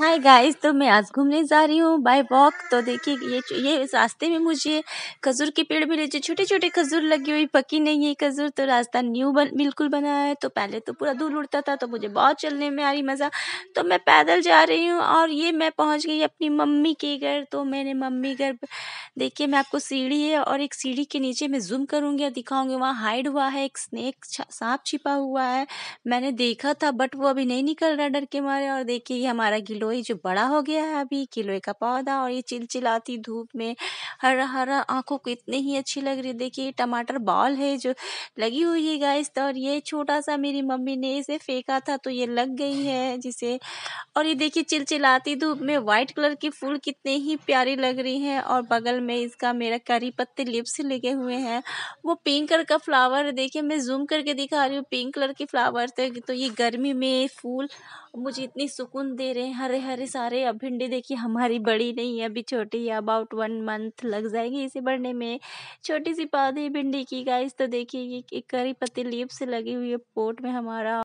hi guys तो मैं आज घूमने जा रही हूँ बाय वॉक तो देखिए ये ये रास्ते में मुझे खजूर के पेड़ मिले जो छोटे छोटे खजूर लगी हुई पकी नहीं है खजूर तो रास्ता न्यू बन बिल्कुल बना है तो पहले तो पूरा दूर उड़ता था तो मुझे बहुत चलने में आ रही मज़ा तो मैं पैदल जा रही हूँ और ये मैं पहुँच गई अपनी मम्मी के घर तो मैंने मम्मी घर देखिए मैं आपको सीढ़ी है और एक सीढ़ी के नीचे मैं जूम करूंगी और दिखाऊंगी वहाँ हाइड हुआ है एक स्नेक सांप छिपा हुआ है मैंने देखा था बट वो अभी नहीं निकल रहा डर के मारे और देखिए ये हमारा गिलोई जो बड़ा हो गया है अभी गिलोई का पौधा और ये चिलचिलाती धूप में हरा हरा आंखों को इतनी ही अच्छी लग रही है देखिए टमाटर बॉल है जो लगी हुई है गाइस तो और ये छोटा सा मेरी मम्मी ने इसे फेंका था तो ये लग गई है जिसे और ये देखिए चिलचिलाती धूप में व्हाइट कलर के फूल कितने ही प्यारे लग रही हैं और बगल में इसका मेरा करी पत्ते लिप्स लगे हुए हैं वो पिंक कलर का फ्लावर देखिए मैं जूम करके दिखा रही हूँ पिंक कलर के फ्लावर थे तो ये गर्मी में फूल मुझे इतनी सुकून दे रहे हैं हरे हरे सारे अब भिंडी देखिए हमारी बड़ी नहीं है अभी छोटी है अबाउट वन मंथ लग जाएगी इसे बढ़ने में छोटी सी पौधे भिंडी की गाइस तो देखिए ये करी पत्ते लिप्स लगी हुई है पोट में हमारा